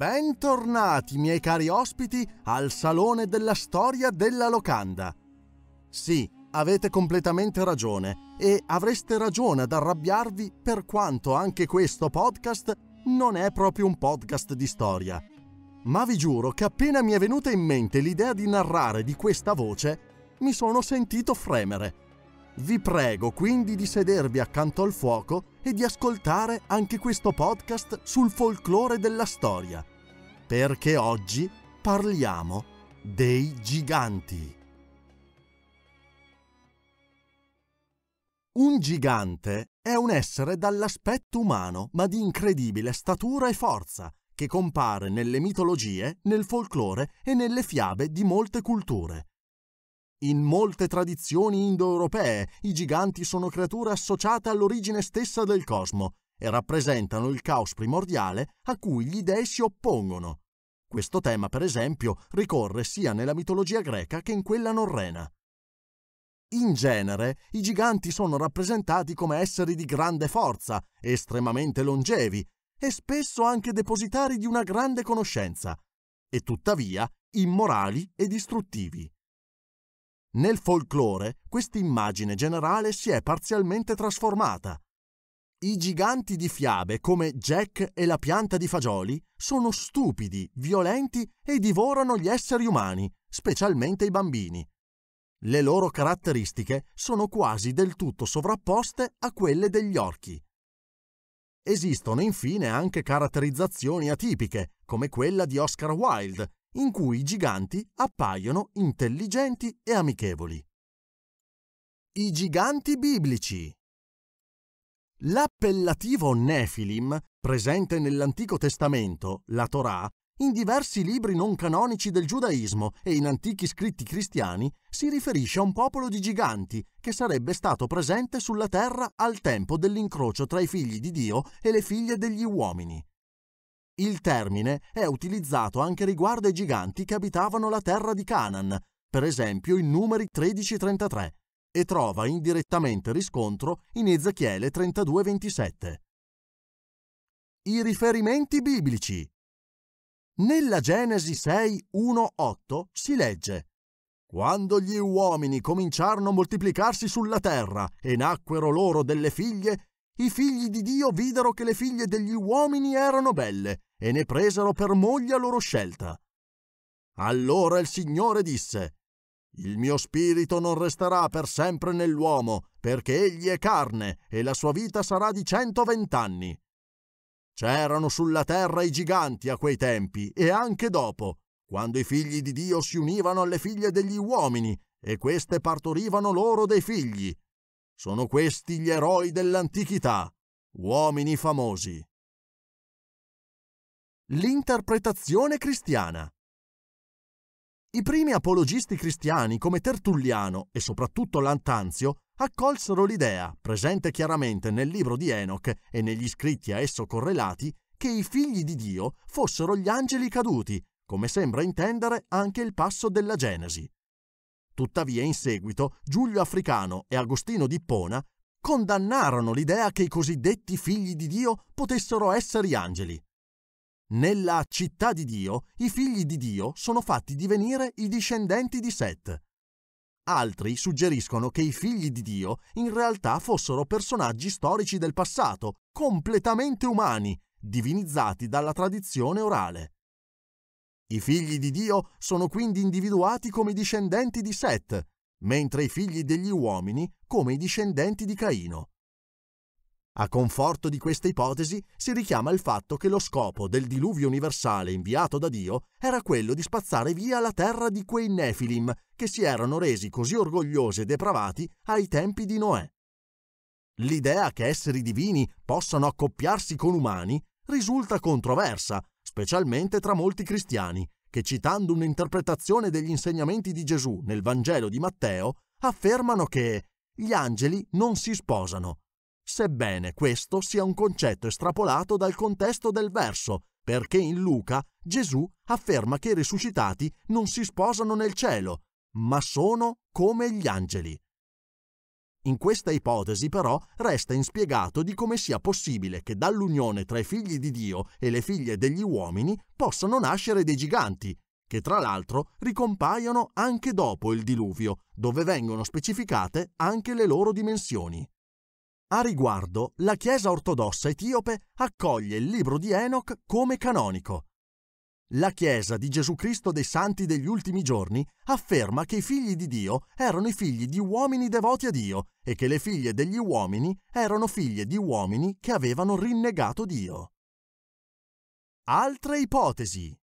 Bentornati, miei cari ospiti, al Salone della Storia della Locanda. Sì, avete completamente ragione e avreste ragione ad arrabbiarvi per quanto anche questo podcast non è proprio un podcast di storia. Ma vi giuro che appena mi è venuta in mente l'idea di narrare di questa voce, mi sono sentito fremere. Vi prego quindi di sedervi accanto al fuoco e di ascoltare anche questo podcast sul folklore della storia perché oggi parliamo dei giganti. Un gigante è un essere dall'aspetto umano ma di incredibile statura e forza, che compare nelle mitologie, nel folklore e nelle fiabe di molte culture. In molte tradizioni indoeuropee i giganti sono creature associate all'origine stessa del cosmo e rappresentano il caos primordiale a cui gli dei si oppongono. Questo tema, per esempio, ricorre sia nella mitologia greca che in quella norrena. In genere, i giganti sono rappresentati come esseri di grande forza, estremamente longevi e spesso anche depositari di una grande conoscenza, e tuttavia immorali e distruttivi. Nel folklore, quest'immagine generale si è parzialmente trasformata i giganti di fiabe come Jack e la pianta di fagioli sono stupidi, violenti e divorano gli esseri umani, specialmente i bambini. Le loro caratteristiche sono quasi del tutto sovrapposte a quelle degli orchi. Esistono infine anche caratterizzazioni atipiche, come quella di Oscar Wilde, in cui i giganti appaiono intelligenti e amichevoli. I giganti biblici L'appellativo Nefilim, presente nell'Antico Testamento, la Torah, in diversi libri non canonici del giudaismo e in antichi scritti cristiani, si riferisce a un popolo di giganti che sarebbe stato presente sulla terra al tempo dell'incrocio tra i figli di Dio e le figlie degli uomini. Il termine è utilizzato anche riguardo ai giganti che abitavano la terra di Canaan, per esempio in Numeri 1333, e trova indirettamente riscontro in Ezechiele 32-27. I riferimenti biblici. Nella Genesi 6 1 8 si legge: Quando gli uomini cominciarono a moltiplicarsi sulla terra e nacquero loro delle figlie, i figli di Dio videro che le figlie degli uomini erano belle e ne presero per moglie a loro scelta. Allora il Signore disse: il mio spirito non resterà per sempre nell'uomo, perché egli è carne e la sua vita sarà di 120 anni. C'erano sulla terra i giganti a quei tempi e anche dopo, quando i figli di Dio si univano alle figlie degli uomini e queste partorivano loro dei figli. Sono questi gli eroi dell'antichità, uomini famosi. L'interpretazione cristiana i primi apologisti cristiani come Tertulliano e soprattutto Lantanzio accolsero l'idea, presente chiaramente nel libro di Enoch e negli scritti a esso correlati, che i figli di Dio fossero gli angeli caduti, come sembra intendere anche il passo della Genesi. Tuttavia in seguito Giulio Africano e Agostino di Ippona condannarono l'idea che i cosiddetti figli di Dio potessero essere angeli nella città di Dio i figli di Dio sono fatti divenire i discendenti di Set. Altri suggeriscono che i figli di Dio in realtà fossero personaggi storici del passato, completamente umani, divinizzati dalla tradizione orale. I figli di Dio sono quindi individuati come discendenti di Set, mentre i figli degli uomini come i discendenti di Caino. A conforto di questa ipotesi si richiama il fatto che lo scopo del diluvio universale inviato da Dio era quello di spazzare via la terra di quei Nefilim che si erano resi così orgogliosi e depravati ai tempi di Noè. L'idea che esseri divini possano accoppiarsi con umani risulta controversa, specialmente tra molti cristiani, che citando un'interpretazione degli insegnamenti di Gesù nel Vangelo di Matteo, affermano che gli angeli non si sposano sebbene questo sia un concetto estrapolato dal contesto del verso, perché in Luca Gesù afferma che i risuscitati non si sposano nel cielo, ma sono come gli angeli. In questa ipotesi però resta inspiegato di come sia possibile che dall'unione tra i figli di Dio e le figlie degli uomini possano nascere dei giganti, che tra l'altro ricompaiono anche dopo il diluvio, dove vengono specificate anche le loro dimensioni. A riguardo, la Chiesa ortodossa etiope accoglie il libro di Enoch come canonico. La Chiesa di Gesù Cristo dei Santi degli ultimi giorni afferma che i figli di Dio erano i figli di uomini devoti a Dio e che le figlie degli uomini erano figlie di uomini che avevano rinnegato Dio. Altre ipotesi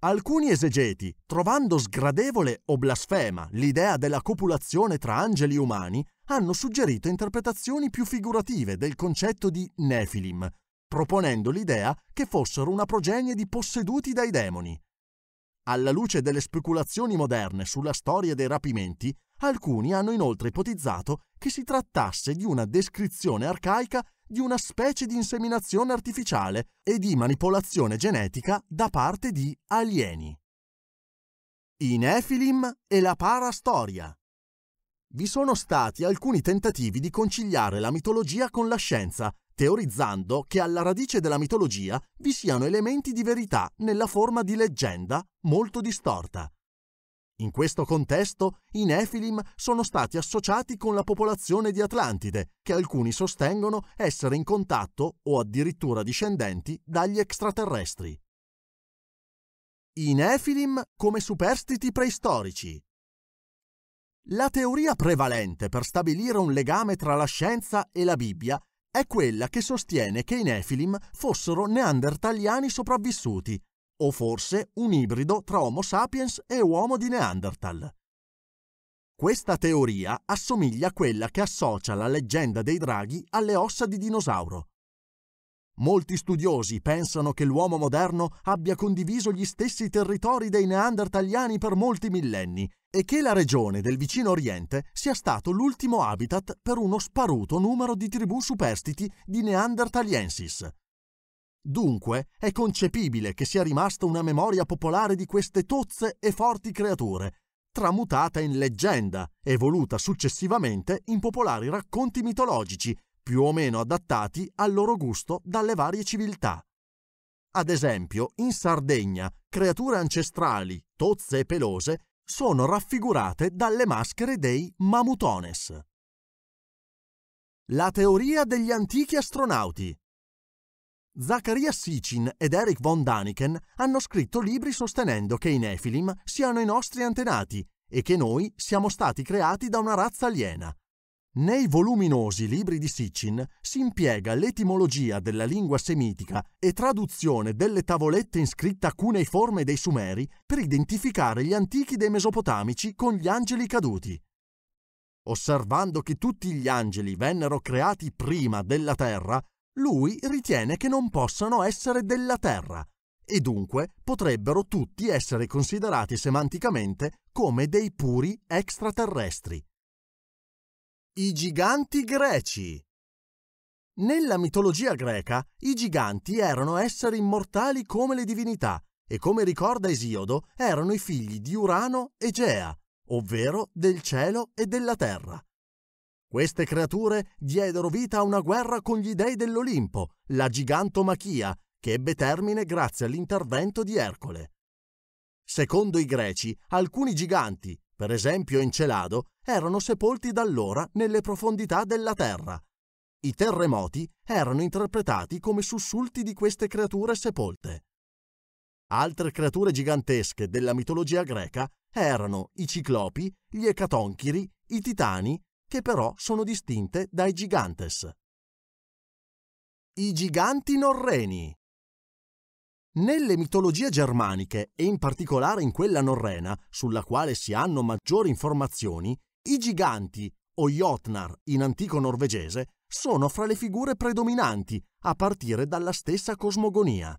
Alcuni esegeti, trovando sgradevole o blasfema l'idea della copulazione tra angeli umani, hanno suggerito interpretazioni più figurative del concetto di Nefilim, proponendo l'idea che fossero una progenie di posseduti dai demoni. Alla luce delle speculazioni moderne sulla storia dei rapimenti, alcuni hanno inoltre ipotizzato che si trattasse di una descrizione arcaica di una specie di inseminazione artificiale e di manipolazione genetica da parte di alieni. I Nephilim e la parastoria. Vi sono stati alcuni tentativi di conciliare la mitologia con la scienza, teorizzando che alla radice della mitologia vi siano elementi di verità nella forma di leggenda molto distorta. In questo contesto, i Nephilim sono stati associati con la popolazione di Atlantide, che alcuni sostengono essere in contatto o addirittura discendenti dagli extraterrestri. I Nephilim come superstiti preistorici. La teoria prevalente per stabilire un legame tra la scienza e la Bibbia è quella che sostiene che i Nephilim fossero neandertaliani sopravvissuti, o forse un ibrido tra Homo sapiens e uomo di Neanderthal. Questa teoria assomiglia a quella che associa la leggenda dei draghi alle ossa di dinosauro. Molti studiosi pensano che l'uomo moderno abbia condiviso gli stessi territori dei neandertaliani per molti millenni e che la regione del vicino Oriente sia stato l'ultimo habitat per uno sparuto numero di tribù superstiti di neandertaliensis, Dunque è concepibile che sia rimasta una memoria popolare di queste tozze e forti creature, tramutata in leggenda, evoluta successivamente in popolari racconti mitologici, più o meno adattati al loro gusto dalle varie civiltà. Ad esempio, in Sardegna, creature ancestrali, tozze e pelose, sono raffigurate dalle maschere dei mamutones. La teoria degli antichi astronauti Zaccaria Sicin ed Eric von Daniken hanno scritto libri sostenendo che i Nephilim siano i nostri antenati e che noi siamo stati creati da una razza aliena. Nei voluminosi libri di Sicin si impiega l'etimologia della lingua semitica e traduzione delle tavolette in scritta cuneiforme dei Sumeri per identificare gli antichi dei Mesopotamici con gli angeli caduti. Osservando che tutti gli angeli vennero creati prima della terra, lui ritiene che non possano essere della Terra e dunque potrebbero tutti essere considerati semanticamente come dei puri extraterrestri. I giganti greci Nella mitologia greca i giganti erano esseri immortali come le divinità e come ricorda Esiodo erano i figli di Urano e Gea, ovvero del cielo e della terra. Queste creature diedero vita a una guerra con gli dei dell'Olimpo, la gigantomachia, che ebbe termine grazie all'intervento di Ercole. Secondo i greci, alcuni giganti, per esempio Encelado, erano sepolti da allora nelle profondità della terra. I terremoti erano interpretati come sussulti di queste creature sepolte. Altre creature gigantesche della mitologia greca erano i ciclopi, gli ecatonchiri, i titani, che però sono distinte dai gigantes. I giganti norreni nelle mitologie germaniche, e in particolare in quella norrena, sulla quale si hanno maggiori informazioni, i giganti, o Jotnar in antico norvegese, sono fra le figure predominanti, a partire dalla stessa cosmogonia.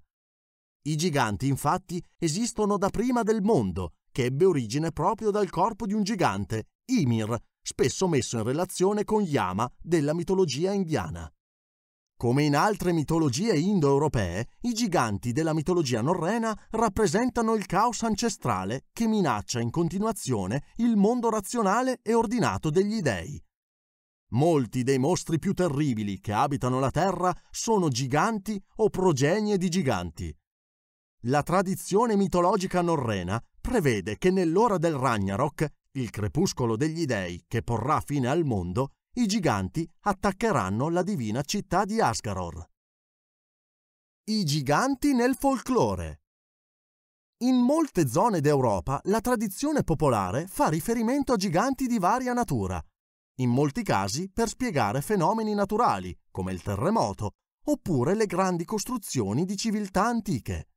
I giganti, infatti, esistono da prima del mondo, che ebbe origine proprio dal corpo di un gigante, Ymir, spesso messo in relazione con Yama della mitologia indiana. Come in altre mitologie indoeuropee, i giganti della mitologia norrena rappresentano il caos ancestrale che minaccia in continuazione il mondo razionale e ordinato degli dei. Molti dei mostri più terribili che abitano la Terra sono giganti o progenie di giganti. La tradizione mitologica norrena prevede che nell'ora del Ragnarok il crepuscolo degli dei che porrà fine al mondo, i giganti attaccheranno la divina città di Asgaror. I giganti nel folklore In molte zone d'Europa la tradizione popolare fa riferimento a giganti di varia natura, in molti casi per spiegare fenomeni naturali, come il terremoto, oppure le grandi costruzioni di civiltà antiche.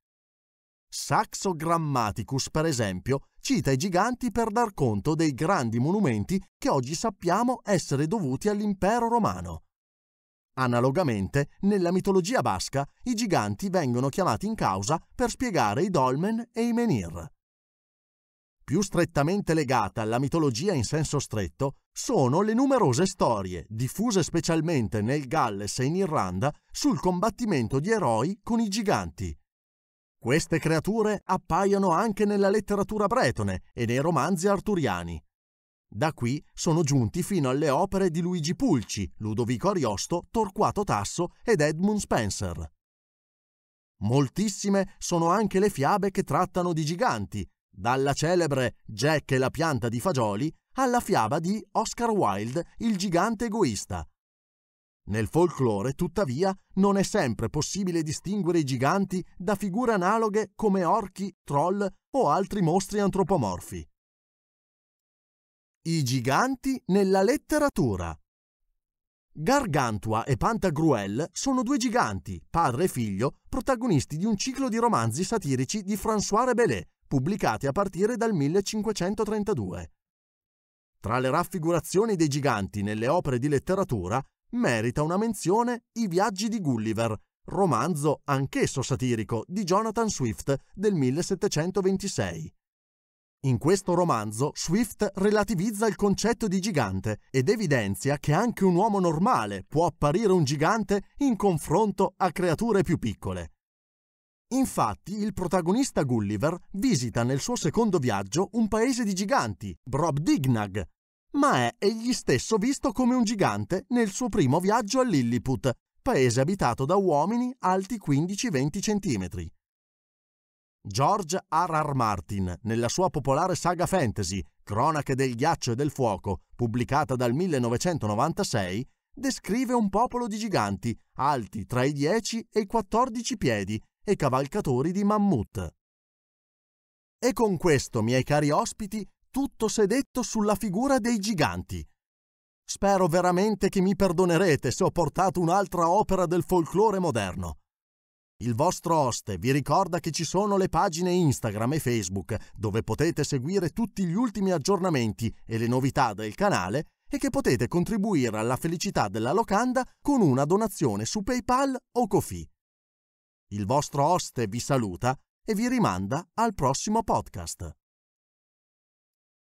Saxo Grammaticus, per esempio, cita i giganti per dar conto dei grandi monumenti che oggi sappiamo essere dovuti all'impero romano. Analogamente, nella mitologia basca, i giganti vengono chiamati in causa per spiegare i dolmen e i menhir. Più strettamente legata alla mitologia in senso stretto sono le numerose storie, diffuse specialmente nel Galles e in Irlanda, sul combattimento di eroi con i giganti, queste creature appaiono anche nella letteratura bretone e nei romanzi arturiani. Da qui sono giunti fino alle opere di Luigi Pulci, Ludovico Ariosto, Torquato Tasso ed Edmund Spencer. Moltissime sono anche le fiabe che trattano di giganti, dalla celebre Jack e la pianta di fagioli alla fiaba di Oscar Wilde, il gigante egoista, nel folklore, tuttavia, non è sempre possibile distinguere i giganti da figure analoghe come orchi, troll o altri mostri antropomorfi. I giganti nella letteratura. Gargantua e Pantagruel sono due giganti, padre e figlio, protagonisti di un ciclo di romanzi satirici di François Rabelais, pubblicati a partire dal 1532. Tra le raffigurazioni dei giganti nelle opere di letteratura merita una menzione I viaggi di Gulliver, romanzo anch'esso satirico di Jonathan Swift del 1726. In questo romanzo Swift relativizza il concetto di gigante ed evidenzia che anche un uomo normale può apparire un gigante in confronto a creature più piccole. Infatti il protagonista Gulliver visita nel suo secondo viaggio un paese di giganti, Brobdignag, ma è egli stesso visto come un gigante nel suo primo viaggio a Lilliput, paese abitato da uomini alti 15-20 cm. George R. R. Martin, nella sua popolare saga fantasy Cronache del ghiaccio e del fuoco, pubblicata dal 1996, descrive un popolo di giganti, alti tra i 10 e i 14 piedi e cavalcatori di mammut. E con questo, miei cari ospiti, tutto sedetto sulla figura dei giganti. Spero veramente che mi perdonerete se ho portato un'altra opera del folklore moderno. Il vostro oste vi ricorda che ci sono le pagine Instagram e Facebook dove potete seguire tutti gli ultimi aggiornamenti e le novità del canale e che potete contribuire alla felicità della locanda con una donazione su PayPal o Kofi. Il vostro oste vi saluta e vi rimanda al prossimo podcast.